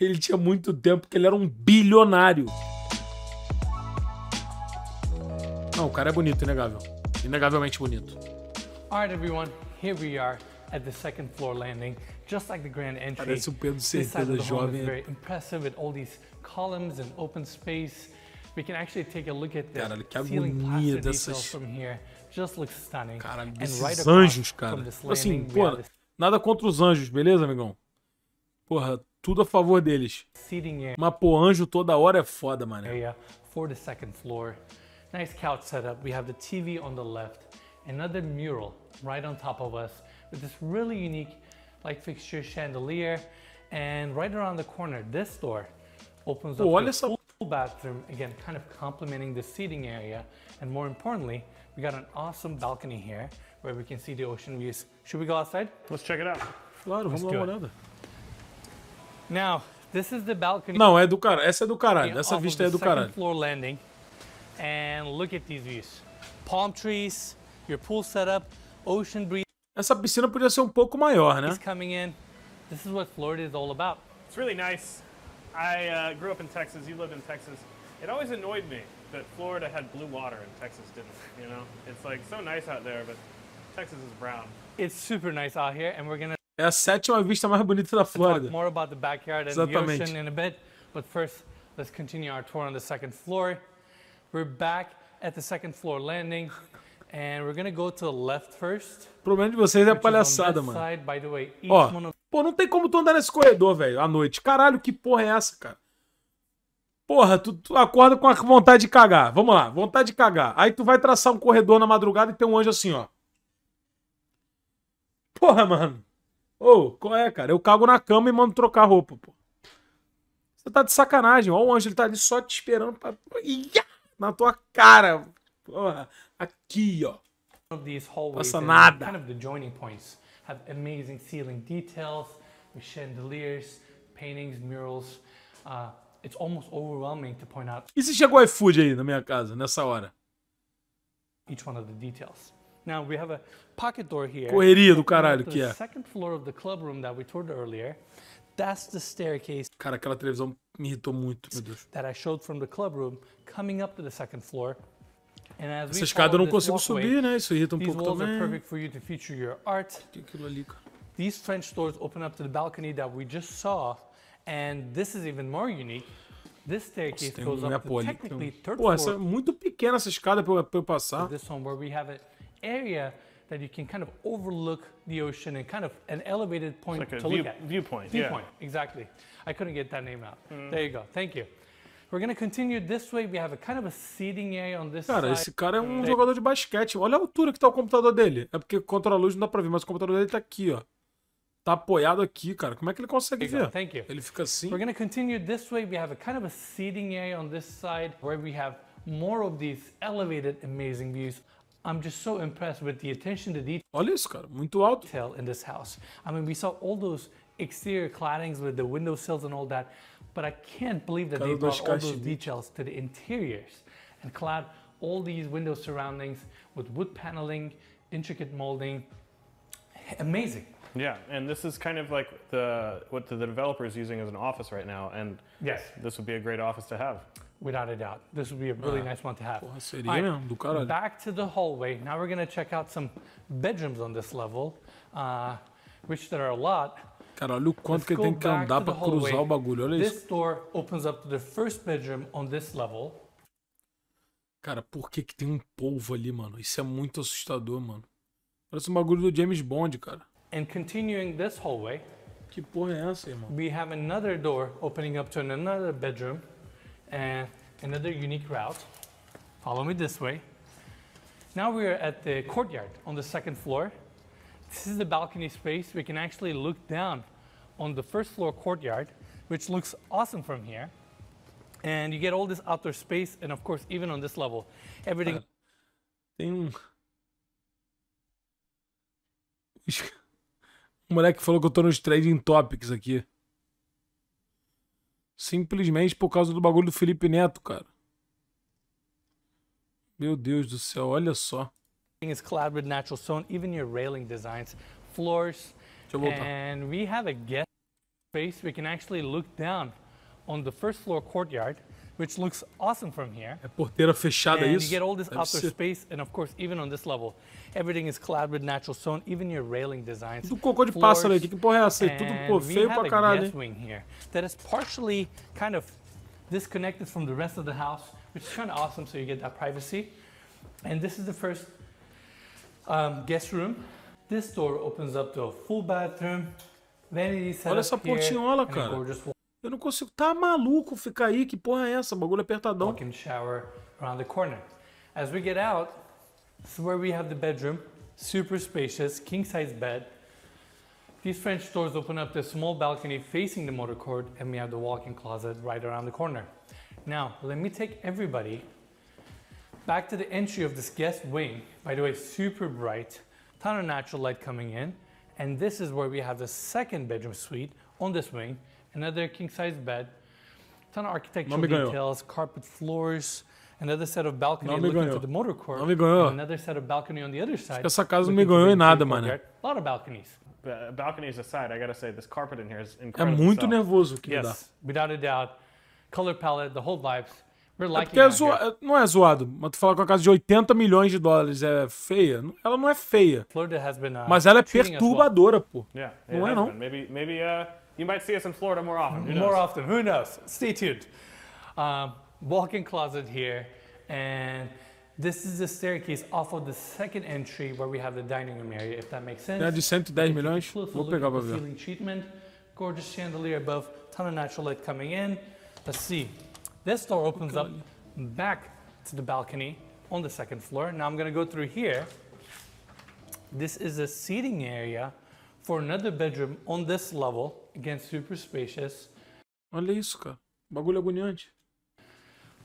ele tinha muito tempo que ele era um bilionário. Não, o cara é bonito, inegável. Inegavelmente bonito. All right, everyone, here we are at the second floor landing, just like the grand entry. Parece o Pedro Certeza jovem. É very impressive with all these columns and open space. We can actually take a look at the Caralho, que agonia dessas. Just looks Caralho, desses right anjos, cara. Tipo assim, pô, nada contra os anjos, beleza, amigão? Porra, tudo a favor deles. Mas, pô, anjo toda hora é foda, mano. For the second floor. Nice couch setup. We have the TV on the left. Another mural right on top of us with this really unique light fixture chandelier. And right around the corner, this door opens pô, up. Olha essa bathroom, again, kind of complementing the seating area. And more importantly, we got an awesome balcony here where we can see the ocean views. Should we go outside? Let's check it out. Claro, vamos lá uma olhada. Now, this is the balcony. Não, é do cara. Essa é do caralho. Essa vista é do caralho. Floor landing. And look at these views. Palm trees, your pool setup, ocean breeze. Essa piscina podia ser um pouco maior, né? It's coming in. This is what Florida is all about. It's really nice. I uh, grew up in Texas. You live in Texas. It always annoyed me that Florida had blue water and Texas didn't. You know, it's like so nice out there, but Texas is brown. It's super nice out here, and we're gonna. É a sétima vista mais bonita da Flórida. more about the backyard and Exatamente. the ocean in a bit, but first, let's continue our tour on the second floor. We're back at the second floor landing. And we're gonna go to the left first. O problema de vocês é a palhaçada, mano. Side, by the way, each of Pô, não tem como tu andar nesse corredor, velho, à noite. Caralho, que porra é essa, cara? Porra, tu, tu, acorda com a vontade de cagar. Vamos lá, vontade de cagar. Aí tu vai traçar um corredor na madrugada e tem um anjo assim, ó. Porra, mano. Ô, oh, qual é, cara? Eu cago na cama e mando trocar roupa, pô. Você tá de sacanagem. Ó, o anjo, ele tá ali só te esperando pra... Ia! Na tua cara. Porra. Aqui, ó. Passa nada. Kind of the joining points have amazing ceiling details chandeliers, paintings, murals. Uh, it's almost overwhelming to point out. E se chegou iFood aí na minha casa, nessa hora? Each one of the details. Now we have a pocket door here. Correria do caralho que é. Second floor of the club room that we toured earlier. That's the staircase. Cara, aquela televisão me irritou muito, meu Deus. That I showed from the club room coming up to the second floor essa escada eu não consigo subir, né? Isso irrita um pouco também. Aquilo ali, cara. These French doors open up to the balcony that we just saw, and this is even more unique. This staircase Nossa, goes up to technically Pô, essa é muito pequena essa escada para eu passar. This one where we have an area that you can kind of overlook the ocean and kind of an elevated point like to look at. Viewpoint. Viewpoint, yeah. exactly. I couldn't get that name out. Mm. There you go. Thank you. We're gonna continue this way. We have a kind of a seating area on this cara, side. esse cara é um jogador de basquete. Olha a altura que tá o computador dele. É porque contra a luz não dá pra ver, mas o computador dele tá aqui, ó. Tá apoiado aqui, cara. Como é que ele consegue ver? Thank you. Ele fica assim. We're gonna continue this way. We have a kind of a seating area on this side where we have more of these elevated amazing views. I'm just so impressed with the attention to detail. Olha isso, cara, muito alto. In this house, I mean, we saw all those exterior claddings with the windowsills and all that. But I can't believe that they brought all those details to the interiors and clad all these window surroundings with wood paneling, intricate molding. Amazing. Yeah, and this is kind of like the what the developer is using as an office right now, and yes, this would be a great office to have. Without a doubt, this would be a really ah, nice one to have. Right, back to the hallway. Now we're gonna check out some bedrooms on this level, uh, which there are a lot. Cara, olha o quanto que ele tem que andar para cruzar o bagulho, olha this isso. door opens up to the first bedroom on this level. Cara, por que que tem um polvo ali, mano? Isso é muito assustador, mano. Parece um bagulho do James Bond, cara. And continuing this hallway. Que porra é essa, irmão? We have another door opening up to another bedroom and another unique route. Follow me this way. Now we are at the courtyard on the second floor. This is the balcony space. We can actually look down on the first floor courtyard, which looks awesome from here. And you get all this outdoor space, and of course, even on this level, everything. Ah, tem um. O moleque falou que eu tô nos trading topics aqui. Simplesmente por causa do bagulho do Felipe Neto, cara. Meu Deus do céu, olha só. is clad with natural stone, even your railing designs, floors. And we have a guest space. We can actually look down on the first floor courtyard, which looks awesome from here. É porteira fechada and isso. you get all this Deve outdoor ser. space, and of course, even on this level, everything is clad with natural stone, even your railing designs. Do cocô de pássaro que porra é essa? Tudo pô, feio pra caralho. Guest wing here that is partially kind of disconnected from the rest of the house, which is kind of awesome, so you get that privacy. And this is the first um, guest room. This door opens up to a full bathroom. Vanity set Olha essa portinhola, here, cara. Eu não consigo. Tá maluco ficar aí? Que porra é essa? Bagulho apertadão. Walk-in shower around the corner. As we get out, this is where we have the bedroom. Super spacious, king size bed. These French doors open up to a small balcony facing the motor court, and we have the walk-in closet right around the corner. Now, let me take everybody Back to the entry of this guest wing, by the way, super bright, ton of natural light coming in. And this is where we have the second bedroom suite on this wing, another king size bed, ton of architectural details, carpet floors, another set of balcony não me looking ganhou. the motor court, não me ganhou. another set of balcony on the other side. Essa casa não me ganhou em nada, mano. A lot of balconies. But balconies aside, I gotta say this carpet in here is incredible. É muito so. nervoso que yes, dá. without a doubt. Color palette, the whole vibes. É porque é zoa... É, não é zoado. Mas tu fala com a casa de 80 milhões de dólares é feia. Ela não é feia. Florida has been, uh, mas ela é perturbadora, pô. Yeah, não é, não. Maybe, maybe uh, you might see us in Florida more often. Who more often. Who knows? Stay tuned. Um, walk-in closet here. And this is the staircase off of the second entry where we have the dining room area, if that makes sense. É de 110 milhões. Vou pegar pra ver. Gorgeous chandelier above. Ton of natural light coming in. Let's see. This door opens okay. up back to the balcony on the second floor. Now I'm gonna go through here. This is a seating area for another bedroom on this level. Again, super spacious. Olha isso, cara. Bagulho agoniante.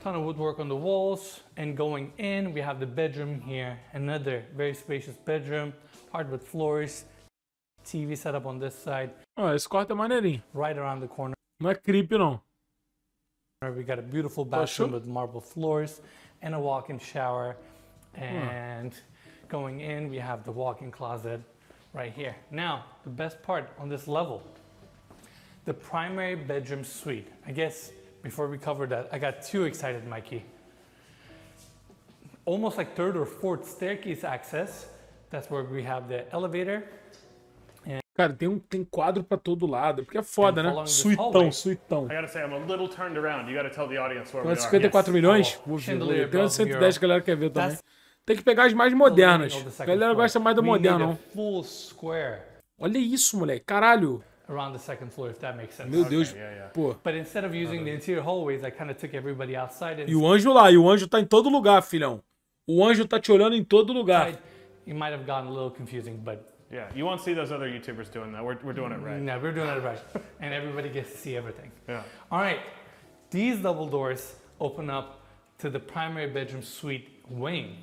Ton of woodwork on the walls. And going in, we have the bedroom here. Another very spacious bedroom, hardwood floors. TV set up on this side. Ah, esse quarto é maneirinho. Right around the corner. Não é creepy, não. Right, we got a beautiful oh, bathroom with marble floors and a walk-in shower. And going in, we have the walk-in closet right here. Now, the best part on this level, the primary bedroom suite. I guess before we cover that, I got too excited, Mikey. Almost like third or fourth staircase access. That's where we have the elevator Cara, tem, um, tem quadro pra todo lado, porque é foda, né? Suitão, suitão. I 54 milhões? Vou oh, ver. Tem 110 que a galera quer ver também. Tem que pegar as mais modernas. A galera gosta mais do moderno. Olha isso, moleque. Caralho. around the second floor, if that makes sense. Meu Deus, okay, yeah, yeah. pô. But instead of using the interior hallways, I kind of took everybody outside. And... E o anjo lá, e o anjo tá em todo lugar, filhão. O anjo tá te olhando em todo lugar. It might have gotten a little confusing, but Yeah, you won't see those other YouTubers doing that. We're, we're doing it right. No, we're doing it right. and everybody gets to see everything. Yeah. All right, these double doors open up to the primary bedroom suite wing.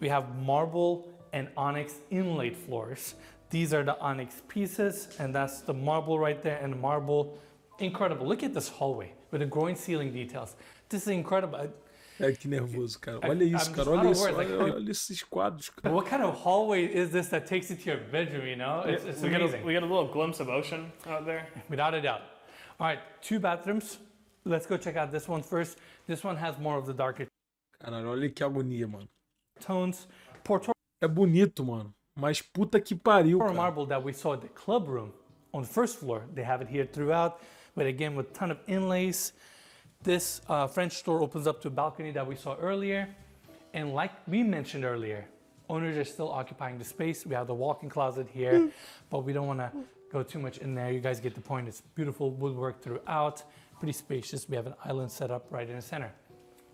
We have marble and onyx inlaid floors. These are the onyx pieces, and that's the marble right there, and marble. Incredible. Look at this hallway with the groin ceiling details. This is incredible. É que nervoso, cara. É, olha isso, cara. Olha isso. Word, olha, olha esses quadros, cara. What kind of hallway is this that takes you to your bedroom, you know? It's, it's we amazing. Get a, we get a little glimpse of ocean out there. Without a doubt. All right, two bathrooms. Let's go check out this one first. This one has more of the darker Caralho, olha que agonia, mano. Tones. Porto... É bonito, mano. Mas puta que pariu, cara. marble that we saw at the club room on the first floor. They have it here throughout, but again with a ton of inlays. This uh, French door opens up to a balcony that we saw earlier. And like we mentioned earlier, owners are still occupying the space. We have the walk-in closet here, hmm. but we don't want to go too much in there. You guys get the point. It's beautiful woodwork throughout, pretty spacious. We have an island set up right in the center.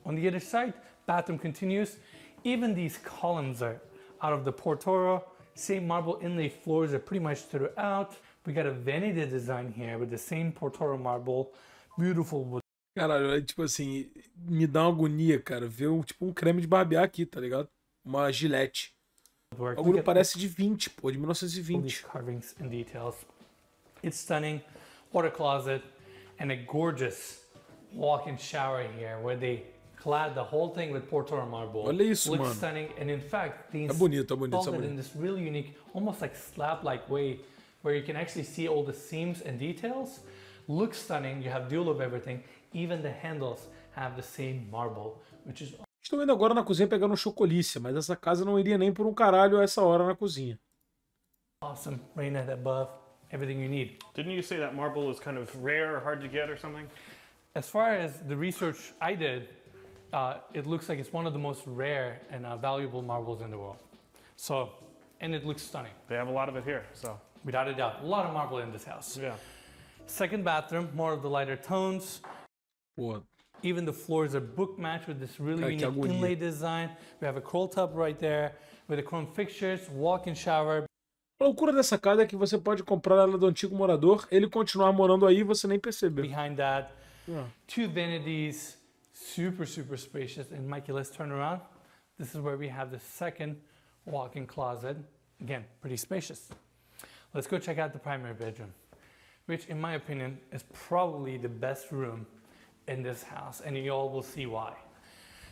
On the other side, bathroom continues. Even these columns are out of the Portoro. Same marble inlay floors are pretty much throughout. We got a vanity design here with the same Portoro marble, beautiful wood Caralho, é tipo assim, me dá uma agonia, cara, ver um, tipo, um creme de barbear aqui, tá ligado? Uma gilete. O é parece de 20, pô, de 1920. It's stunning. closet and a gorgeous walk-in shower here where they clad the whole thing with Portora marble. Olha isso, Looks mano. stunning and in fact, é bonito, é bonito, é bonito. in this really unique, almost like slab-like way where you can actually see all the seams and details. Looks stunning. You have dual of everything. Even the handles have the same marble, which is Estou indo agora na cozinha pegando um chocolice, mas essa casa não iria nem por um caralho a essa hora na cozinha. Awesome, rain at above, everything you need. Didn't you say that marble is kind of rare or hard to get or something? As far as the research I did, uh, it looks like it's one of the most rare and uh, valuable marbles in the world. So, and it looks stunning. They have a lot of it here, so. Without a doubt, a lot of marble in this house. Yeah. Second bathroom, more of the lighter tones. What? Even the floors are book matched with this really unique inlay design. We have a crawl tub right there with the chrome fixtures, walk-in shower. A loucura dessa casa é que você pode comprar ela do antigo morador, ele continuar morando aí e você nem perceber. Behind that, yeah. two vanities, super super spacious. And Mikey, let's turn around. This is where we have the second walk-in closet. Again, pretty spacious. Let's go check out the primary bedroom, which in my opinion is probably the best room in this house, and you all will see why.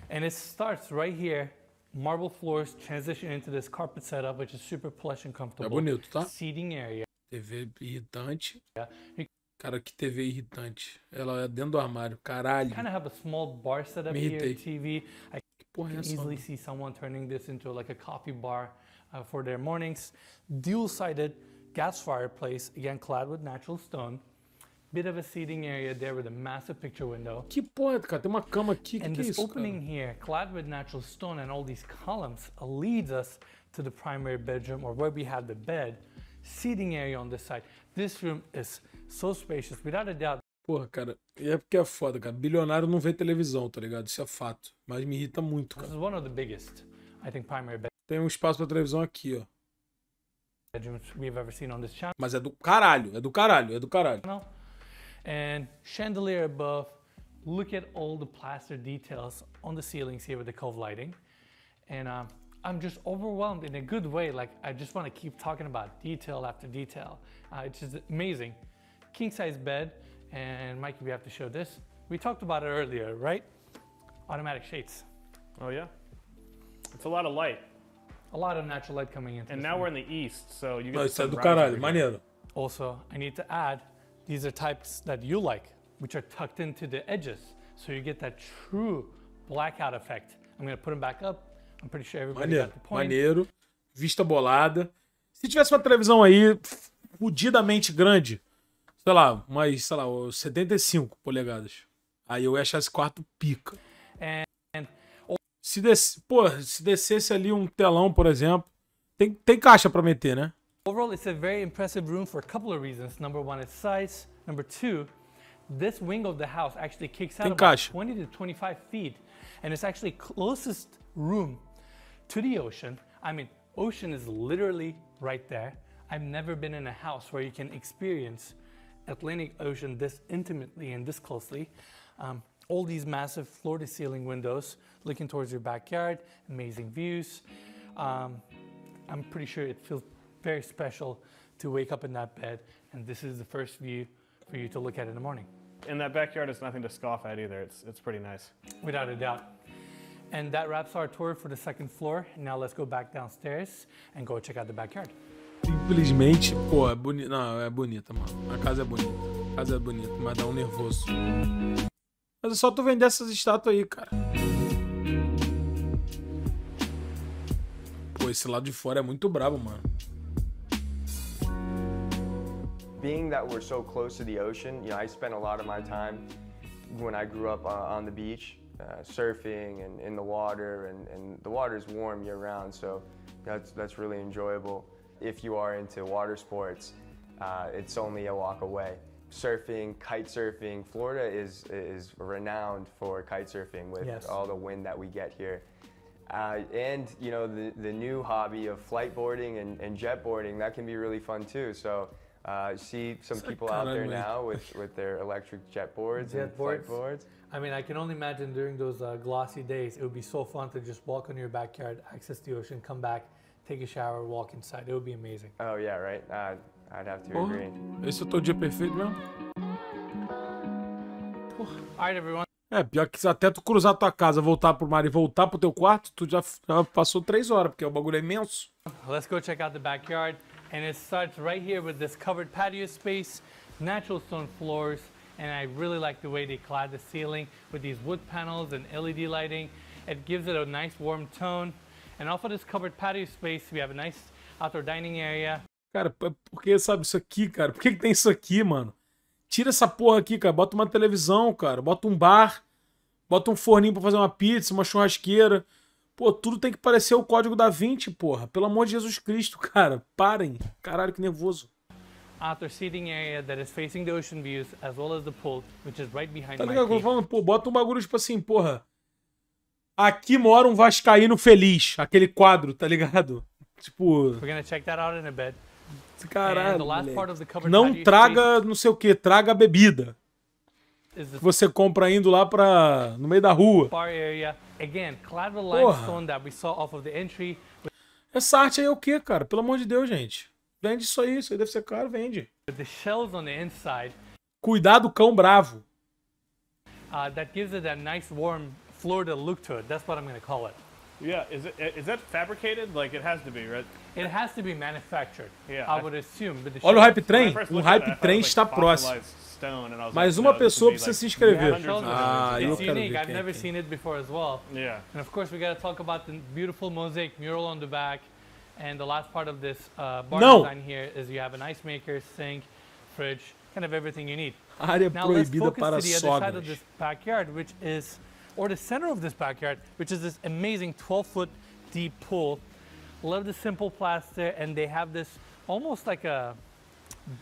And it starts right here. Marble floors transition into this carpet setup, which is super plush and comfortable. Tá bonito, tá? Seating area. TV irritante. Yeah. Cara, que TV irritante. Ela é dentro do armário, caralho. Kind of have a small bar setup Me here, TV. I can é easily see someone turning this into like a coffee bar uh, for their mornings. Dual-sided gas fireplace, again clad with natural stone. bit of a seating area there with a massive picture window. Que porra, cara, tem uma cama aqui, que and que é this é isso, opening cara? here, clad with natural stone and all these columns, leads us to the primary bedroom or where we had the bed, seating area on this side. This room is so spacious, without a doubt. Porra, cara, é porque é foda, cara. Bilionário não vê televisão, tá ligado? Isso é fato. Mas me irrita muito, cara. This is one of the biggest, I think, primary bed. Tem um espaço pra televisão aqui, ó. Bedrooms we've ever seen on this channel. Mas é do caralho, é do caralho, é do caralho. and chandelier above. Look at all the plaster details on the ceilings here with the cove lighting. And um, I'm just overwhelmed in a good way. Like I just want to keep talking about detail after detail. Uh, it's just amazing. King size bed and Mikey, we have to show this. We talked about it earlier, right? Automatic shades. Oh yeah. It's a lot of light. A lot of natural light coming in. And now room. we're in the east, so you guys. No, the sunrise. Caralho, Also, I need to add These are types that you like, which are tucked into the edges. So you get that true blackout effect. I'm gonna put them back up. I'm pretty sure everybody maneiro, got the point. Maneiro, vista bolada. Se tivesse uma televisão aí fudidamente grande, sei lá, mais, sei lá, 75 polegadas, aí eu ia achar esse quarto pica. And, Se, des... Pô, se descesse ali um telão, por exemplo, tem, tem caixa para meter, né? Overall, it's a very impressive room for a couple of reasons. Number one, its size. Number two, this wing of the house actually kicks out about 20 to 25 feet. And it's actually closest room to the ocean. I mean, ocean is literally right there. I've never been in a house where you can experience Atlantic Ocean this intimately and this closely. Um, all these massive floor to ceiling windows looking towards your backyard, amazing views. Um, I'm pretty sure it feels very special to wake up in that bed, and this is the first view for you to look at in the morning. In that backyard, it's nothing to scoff at either. It's, it's pretty nice. Without a doubt. And that wraps our tour for the second floor. Now let's go back downstairs and go check out the backyard. Simplesmente, pô, é bonita. Não, é bonita, mano. A casa é bonita. A casa é bonita, mas dá um nervoso. Mas é só tu vender essas estátuas aí, cara. Pô, esse lado de fora é muito brabo, mano. being that we're so close to the ocean, you know, I spent a lot of my time when I grew up uh, on the beach, uh, surfing and in the water, and, and the water is warm year round, so that's, that's really enjoyable. If you are into water sports, uh, it's only a walk away. Surfing, kite surfing, Florida is, is renowned for kite surfing with yes. all the wind that we get here. Uh, and you know the, the new hobby of flight boarding and, and jet boarding that can be really fun too so Uh, you see some it's people out there now with, with their electric jet boards jet and boards. flight boards. I mean, I can only imagine during those uh, glossy days, it would be so fun to just walk on your backyard, access the ocean, come back, take a shower, walk inside. It would be amazing. Oh yeah, right. Uh, I'd have to Porra, oh, agree. Esse é o teu dia perfeito mesmo? Alright, everyone. É, pior que até tu cruzar tua casa, voltar pro mar e voltar pro teu quarto, tu já, já passou três horas, porque o bagulho é imenso. Let's go check out the backyard. and it starts right here with this covered patio space, natural stone floors, and I really like the way they clad the ceiling with these wood panels and LED lighting. It gives it a nice warm tone. And off of this covered patio space, we have a nice outdoor dining area. Cara, por que sabe isso aqui, cara? Por que, tem isso aqui, mano? Tira essa porra aqui, cara. Bota uma televisão, cara. Bota um bar. Bota um forninho para fazer uma pizza, uma churrasqueira. Pô, tudo tem que parecer o código da 20, porra. Pelo amor de Jesus Cristo, cara. Parem. Caralho, que nervoso. After seating area that is facing the ocean views as well as the pool, which is right behind tá ligado? my falando, pô, bota um bagulho tipo assim, porra. Aqui mora um vascaíno feliz, aquele quadro, tá ligado? Tipo, Caralho, não traga não sei o que, traga bebida. Que você compra indo lá pra, no meio da rua. Bar area Again, clever limestone that we saw off of the entry. Essa arte aí é o quê, cara? Pelo amor de Deus, gente. Vende isso aí, isso aí deve ser caro, vende. The shells on the inside. Cuidado, cão bravo. Uh, that gives it a nice warm Florida look to it. That's what I'm going to call it. Yeah, is it is that fabricated? Like it has to be, right? It has to be manufactured. Yeah, I would assume. Olha o hype train. O hype train está próximo. Mais uma pessoa precisa se inscrever. Ah, eu quero ver. I've never seen it before as well. Yeah. And of course we got to talk about the beautiful mosaic mural on the back, and the last part of this uh, bar design here is you have an ice maker, sink, fridge, kind of everything you need. Área now, proibida para Now let's focus to the other side of this backyard, which is or the center of this backyard, which is this amazing 12 foot deep pool. Love the simple plaster and they have this almost like a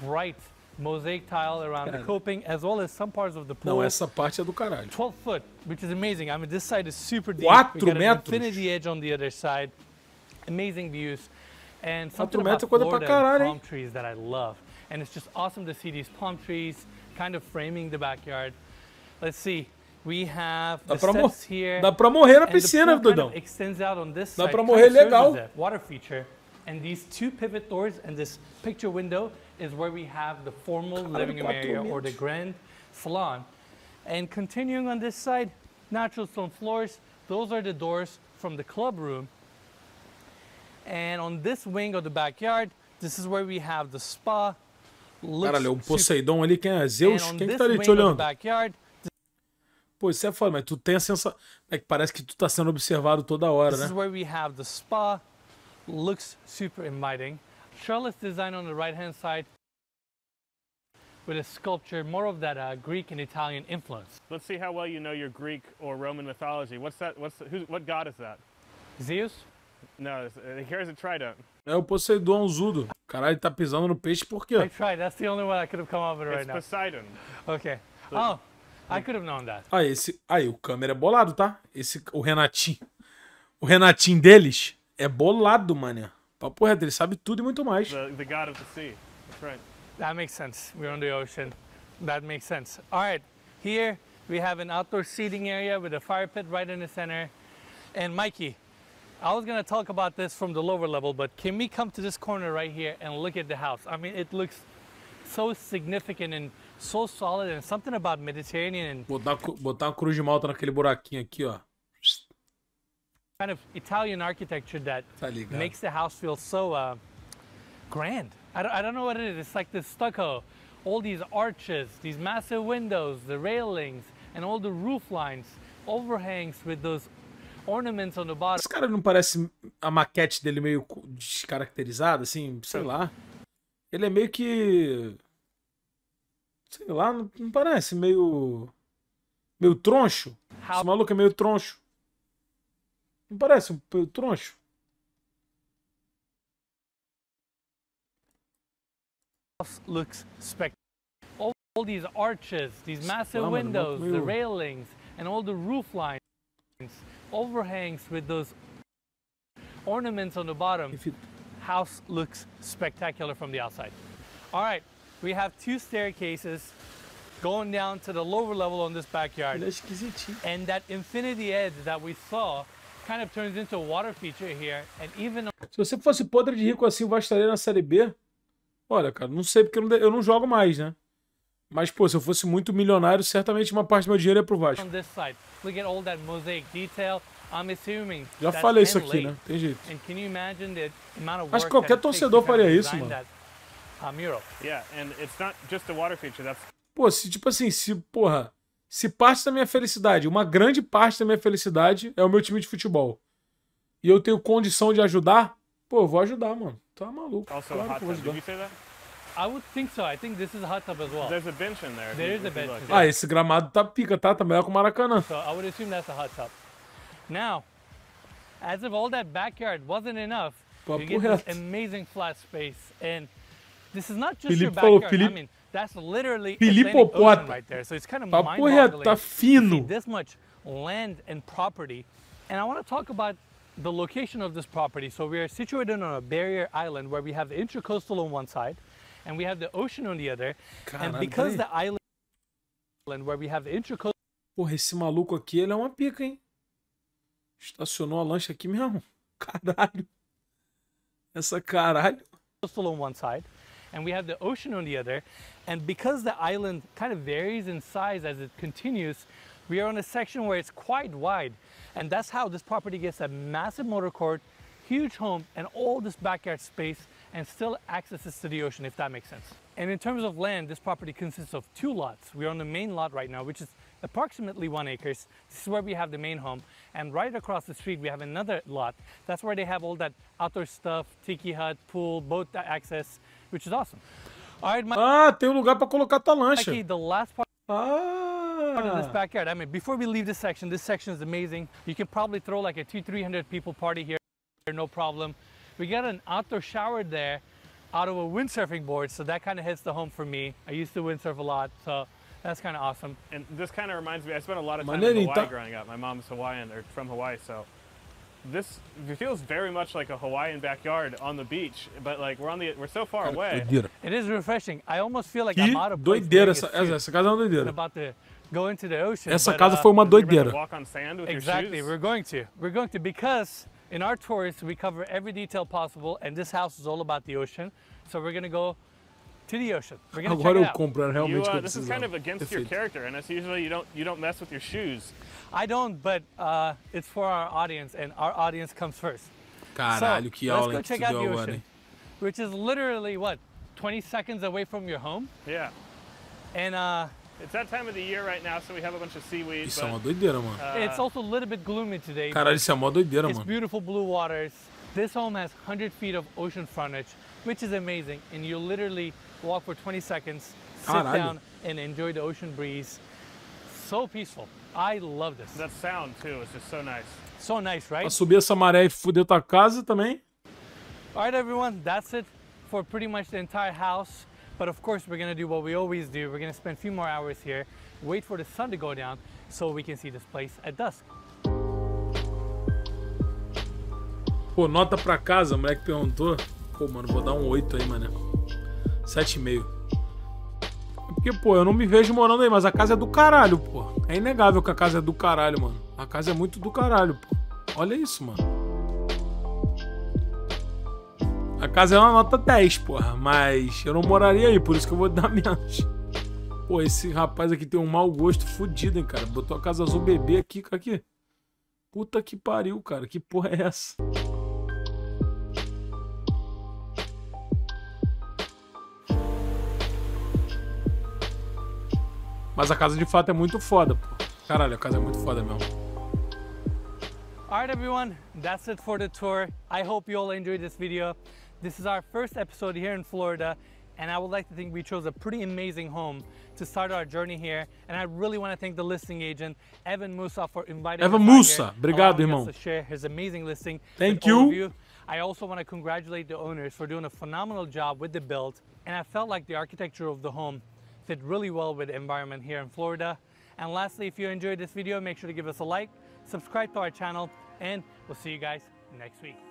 bright mosaic tile around the coping as well as some parts of the pool. No, essa parte é do caralho. 12 foot, which is amazing. I mean, this side is super deep. 4 we got metros. an infinity edge on the other side. Amazing views. And something metros about Florida palm hein? trees that I love. And it's just awesome to see these palm trees kind of framing the backyard. Let's see. We have Dá pra, here, Dá pra morrer na piscina, Dudão. Dá pra morrer legal. Water feature. And these two pivot doors and this picture window is where we have the formal living room area or the grand salon. And continuing on this side, natural stone floors. Those are the doors from the club room. And on this wing of the backyard, this is where we have the spa. Caralho, o um Poseidon ali, quem é? Zeus? Quem que tá ali te olhando? Backyard, Pô, isso é foda, mas tu tem a sensação. É que parece que tu tá sendo observado toda hora, né? This is né? where we have the spa. Looks super inviting. Charlotte's design on the right hand side with a sculpture more of that uh, Greek and Italian influence. Let's see how well you know your Greek or Roman mythology. What's that? What's who, what god is that? Zeus? No, uh, here's a trident. É o Poseidon Zudo. Caralho, tá pisando no peixe por quê? I tried. That's the only one I could have come up with right it's now. Poseidon. Okay. So, oh. I could have known that. Ah, esse, aí, o câmera é bolado, tá? Esse, o Renatinho. O Renatinho deles é bolado, mania. Papo reto, ele sabe tudo e muito mais. The, the god of the sea. That's right. That makes sense. We're on the ocean. That makes sense. All right, here we have an outdoor seating area with a fire pit right in the center. And Mikey, I was gonna talk about this from the lower level, but can we come to this corner right here and look at the house? I mean, it looks so significant and so solid and something about Mediterranean and botar, botar uma cruz de malta naquele buraquinho aqui, ó. Kind of Italian architecture that tá makes the house feel so uh, grand. I don't, I don't know what it is. It's like this stucco, all these arches, these massive windows, the railings, and all the roof lines, overhangs with those ornaments on the bottom. Esse cara não parece a maquete dele meio descaracterizada, assim, sei lá. Ele é meio que Sei lá, não, não parece meio. meio troncho? Esse maluco é meio troncho. Não parece um meio troncho? Looks spectacular. All, all these arches, these massive ah, windows, meio... the railings, and all the roof lines, overhangs with those ornaments on the bottom. If It... House looks spectacular from the outside. All right, we have two staircases going down to the lower level on this backyard. É And that infinity edge that we saw kind of turns into a water feature here. And even Se você fosse podre de rico assim, estaria na série B? Olha, cara, não sei porque eu não, eu não jogo mais, né? Mas, pô, se eu fosse muito milionário, certamente uma parte do meu dinheiro é pro Vasco. Já falei isso aqui, né? Tem jeito. Acho que qualquer torcedor faria isso, mano. Pô, se, tipo assim, se, porra, se parte da minha felicidade, uma grande parte da minha felicidade é o meu time de futebol, e eu tenho condição de ajudar, pô, eu vou ajudar, mano. Tá maluco. Also claro que vou ajudar. I would think so. I think this is a hot tub as well. There's a bench in there. There is a bench. Ah, esse gramado tá pica, tá? Tá melhor que o Maracanã. So I would assume that's a hot tub. Now, as if all that backyard wasn't enough, Papo you get reto. this amazing flat space and This is not just Filipe backyard. Filipe, I mean, that's literally Filipe right there. So it's kind of mind-boggling. tá This much land and property. And I want to talk about the location of this property. So we are situated on a barrier island where we have the intercoastal on one side and we have the ocean on the other. Caramba. And because the island where we have the intercoastal Porra, esse maluco aqui, ele é uma pica, hein? Estacionou a lancha aqui mesmo. Caralho. Essa caralho. on one side and we have the ocean on the other. And because the island kind of varies in size as it continues, we are on a section where it's quite wide. And that's how this property gets a massive motor court, huge home, and all this backyard space, and still accesses to the ocean, if that makes sense. And in terms of land, this property consists of two lots. We're on the main lot right now, which is approximately one acres. This is where we have the main home. And right across the street, we have another lot. That's where they have all that outdoor stuff, tiki hut, pool, boat access, which is awesome. All right, my ah, tem lugar para colocar tua lancha. the last part. Ah. Of this backyard. I mean, before we leave this section, this section is amazing. You can probably throw like a two, three hundred people party here, no problem. We got an outdoor shower there, out of a windsurfing board, so that kind of hits the home for me. I used to windsurf a lot, so that's kind of awesome. And this kind of reminds me, I spent a lot of time in Hawaii growing up. My mom's Hawaiian, or from Hawaii, so this feels very much like a Hawaiian backyard on the beach, but like we're on the we're so far away. It is refreshing. I almost feel like I'm out of doideira essa, essa, essa casa é uma doideira. About to go into the ocean. Essa but, casa uh, foi uma doideira. Walk on sand with exactly. Your shoes? We're going to. We're going to because in our tours we cover every detail possible, and this house is all about the ocean. So we're gonna go to the ocean. We're gonna check eu realmente you, uh, This is kind of against your character, and it's usually you don't you don't mess with your shoes. I don't, but uh, it's for our audience, and our audience comes first. Caralho, so, que let's go check out the ocean, which is literally what 20 seconds away from your home. Yeah. And uh, It's that time of the year right now, so we have a bunch of seaweed. Isso but, é uma doideira, mano. Uh, it's also a little bit gloomy today. Caralho, isso é uma doideira, it's mano. It's beautiful blue waters. This home has 100 feet of ocean frontage, which is amazing. And you literally walk for 20 seconds, sit ah, down, and enjoy the ocean breeze. So peaceful. I love this. That sound too is just so nice. So nice, right? Pra subir essa maré e fuder tua casa também. All right, everyone, that's it for pretty much the entire house. But of course, we're gonna do what we always do. We're gonna spend a few more hours here, wait for the sun to go down so we can see this place at dusk. Pô, nota pra casa, o moleque perguntou. Pô, mano, vou dar um 8 aí, mano. 7,5. Porque, pô, eu não me vejo morando aí, mas a casa é do caralho, pô. É inegável que a casa é do caralho, mano. A casa é muito do caralho, pô. Olha isso, mano. A casa é uma nota 10, porra, mas eu não moraria aí, por isso que eu vou dar menos. Pô, esse rapaz aqui tem um mau gosto fudido, hein, cara. Botou a casa azul bebê aqui, aqui. Puta que pariu, cara. Que porra é essa? Mas a casa de fato é muito foda, pô. Caralho, a casa é muito foda mesmo. Alright everyone, that's it for the tour. I hope you all enjoyed this video. This is our first episode here in Florida and I would like to think we chose a pretty amazing home to start our journey here. And I really want to thank the listing agent, Evan Musa, for inviting Evan Musa, obrigado, irmão. to share his amazing listing. Thank you. you. I also want to congratulate the owners for doing a phenomenal job with the build. And I felt like the architecture of the home fit really well with the environment here in Florida. And lastly, if you enjoyed this video, make sure to give us a like, subscribe to our channel, and we'll see you guys next week.